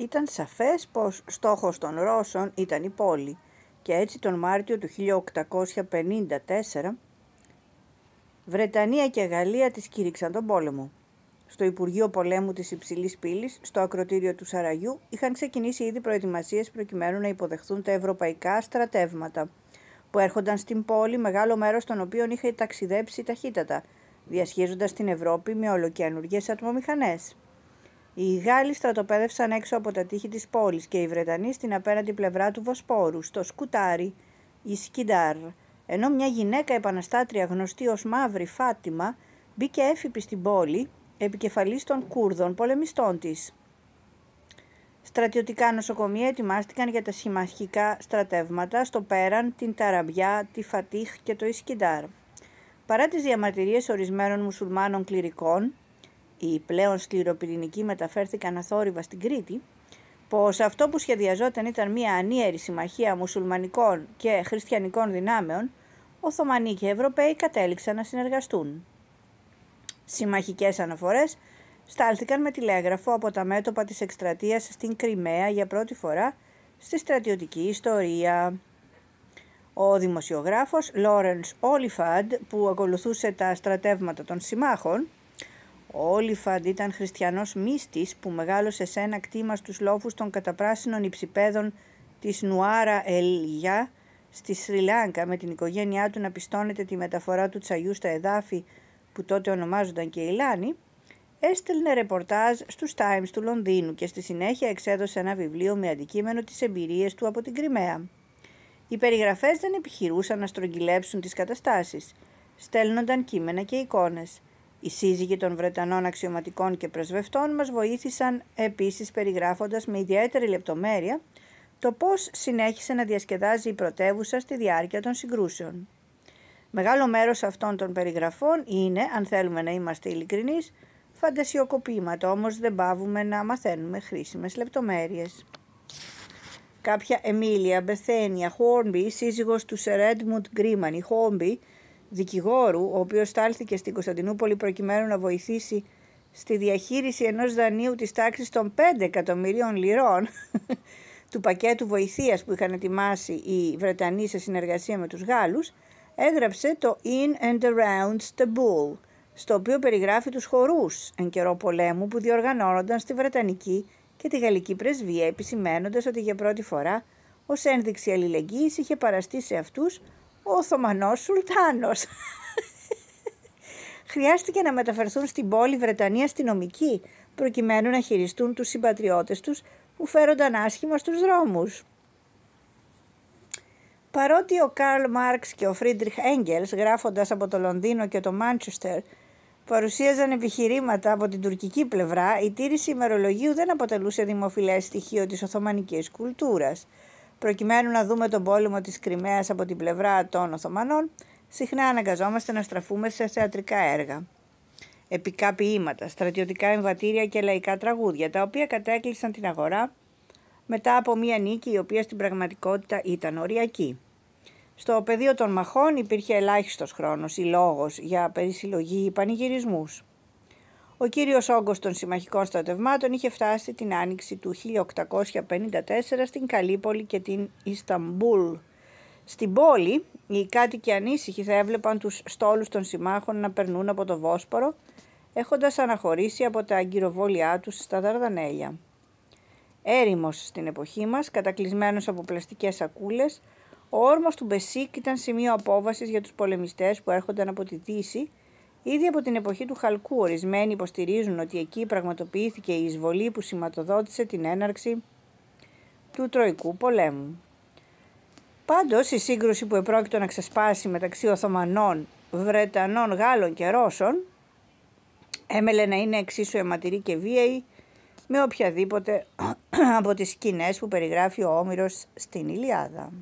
Ήταν σαφές πως στόχος των Ρώσων ήταν η πόλη και έτσι τον Μάρτιο του 1854 Βρετανία και Γαλλία τις κήρυξαν τον πόλεμο. Στο Υπουργείο Πολέμου της Υψηλής Πύλης, στο ακροτήριο του Σαραγιού, είχαν ξεκινήσει ήδη προετοιμασίες προκειμένου να υποδεχθούν τα ευρωπαϊκά στρατεύματα που έρχονταν στην πόλη μεγάλο μέρος των οποίων είχε ταξιδέψει ταχύτατα, διασχίζοντας την Ευρώπη με ολοκαινούργιες ατμομηχανές. Οι Γάλλοι στρατοπέδευσαν έξω από τα τείχη της πόλης και οι Βρετανοί στην απέναντι πλευρά του Βοσπόρου, στο Σκουτάρι, η Σκιντάρ, ενώ μια γυναίκα επαναστάτρια γνωστή ως Μαύρη Φάτιμα μπήκε έφυπη στην πόλη, επικεφαλής των Κούρδων πολεμιστών της. Στρατιωτικά νοσοκομεία ετοιμάστηκαν για τα συμμαχικά στρατεύματα στο Πέραν, την Ταραμπιά, τη Φατίχ και το Ισκιντάρ. Παρά τις ορισμένων μουσουλμάνων κληρικών, οι πλέον σκληροπυρηνικοί μεταφέρθηκαν αθόρυβα στην Κρήτη, πως αυτό που σχεδιαζόταν ήταν μια ανίερη συμμαχία μουσουλμανικών και χριστιανικών δυνάμεων, Οθωμανοί και Ευρωπαίοι κατέληξαν να συνεργαστούν. Συμμαχικές αναφορές στάλθηκαν με τηλέγραφο από τα μέτωπα της εκστρατείας στην Κρυμαία για πρώτη φορά στη στρατιωτική ιστορία. Ο δημοσιογράφος Λόρενς Όλιφαντ που ακολουθούσε τα στρατεύματα των συμμάχων ο Όλιφαντ ήταν χριστιανός μύστης που μεγάλωσε σε ένα κτήμα στους λόφους των καταπράσινων υψηπέδων της Νουάρα Ελιά στη Σρι Λάγκα, με την οικογένειά του να πιστώνεται τη μεταφορά του τσαγιού στα εδάφη που τότε ονομάζονταν και Ιλάνη, έστελνε ρεπορτάζ στους Times του Λονδίνου και στη συνέχεια εξέδωσε ένα βιβλίο με αντικείμενο τις εμπειρίες του από την Κρυμαία. Οι περιγραφές δεν επιχειρούσαν να στρογγυλέψουν τις καταστάσεις, στέλνονταν κείμενα και εικόνες. Οι σύζυγοι των Βρετανών αξιωματικών και πρεσβευτών μας βοήθησαν επίσης περιγράφοντας με ιδιαίτερη λεπτομέρεια το πώς συνέχισε να διασκεδάζει η πρωτεύουσα στη διάρκεια των συγκρούσεων. Μεγάλο μέρος αυτών των περιγραφών είναι, αν θέλουμε να είμαστε ειλικρινείς, φαντασιοκοπήματα, όμως δεν πάβουμε να μαθαίνουμε χρήσιμες λεπτομέρειες. Κάποια Εμίλια, Μπεθένια, Χόρμπι, σύζυγος του Σερ Έντμουντ Γκρίμαν, δικηγόρου, ο οποίος στάλθηκε στην Κωνσταντινούπολη προκειμένου να βοηθήσει στη διαχείριση ενός δανείου της τάξης των 5 εκατομμυρίων λιρών του πακέτου βοηθείας που είχαν ετοιμάσει οι Βρετανοί σε συνεργασία με τους Γάλλους, έγραψε το «In and Around Bull» στο οποίο περιγράφει τους χορούς εν καιρό πολέμου που διοργανώνονταν στη Βρετανική και τη Γαλλική Πρεσβεία, επισημένοντας ότι για πρώτη φορά ως ένδειξη αλληλεγγύης είχε παραστεί σε ο Οθωμανός Σουλτάνος. Χρειάστηκε να μεταφερθούν στην πόλη Βρετανία αστυνομικοί, προκειμένου να χειριστούν τους συμπατριώτες τους που φέρονταν άσχημα στους δρόμους. Παρότι ο Καρλ Μάρξ και ο Φρίντριχ Έγγελς, γράφοντας από το Λονδίνο και το Μάντσεστερ, παρουσίαζαν επιχειρήματα από την τουρκική πλευρά, η τήρηση ημερολογίου δεν αποτελούσε δημοφιλές στοιχείο της Οθωμανικής κουλτούρας. Προκειμένου να δούμε τον πόλεμο της Κρυμαίας από την πλευρά των Οθωμανών, συχνά αναγκαζόμαστε να στραφούμε σε θεατρικά έργα. Επικά ποίηματα, στρατιωτικά εμβατήρια και λαϊκά τραγούδια, τα οποία κατέκλυσαν την αγορά μετά από μια νίκη η οποία στην πραγματικότητα ήταν οριακή. Στο πεδίο των μαχών υπήρχε ελάχιστος χρόνος ή λόγος για περισυλλογή ή πανηγυρισμούς. Ο κύριος όγκος των συμμαχικών στρατευμάτων είχε φτάσει την άνοιξη του 1854 στην Καλύπολη και την Ισταμπούλ. Στην πόλη, οι κάτοικοι ανήσυχοι θα έβλεπαν τους στόλους των συμμάχων να περνούν από το Βόσπορο, έχοντας αναχωρήσει από τα αγκυροβόλιά τους στα Δαρδανέλια. Έρημος στην εποχή μας, κατακλυσμένος από πλαστικές σακούλες, ο όρμος του Μπεσίκ ήταν σημείο απόβασης για τους πολεμιστές που έρχονταν από τη Δύση Ήδη από την εποχή του Χαλκού ορισμένοι υποστηρίζουν ότι εκεί πραγματοποιήθηκε η εισβολή που σηματοδότησε την έναρξη του Τροϊκού πολέμου. Πάντως η σύγκρουση που επρόκειτο να ξεσπάσει μεταξύ Οθωμανών, Βρετανών, Γάλλων και Ρώσων έμελε να είναι εξίσου αιματηρή και βίαιη με οποιαδήποτε από τις σκηνές που περιγράφει ο Όμηρος στην Ηλιάδα.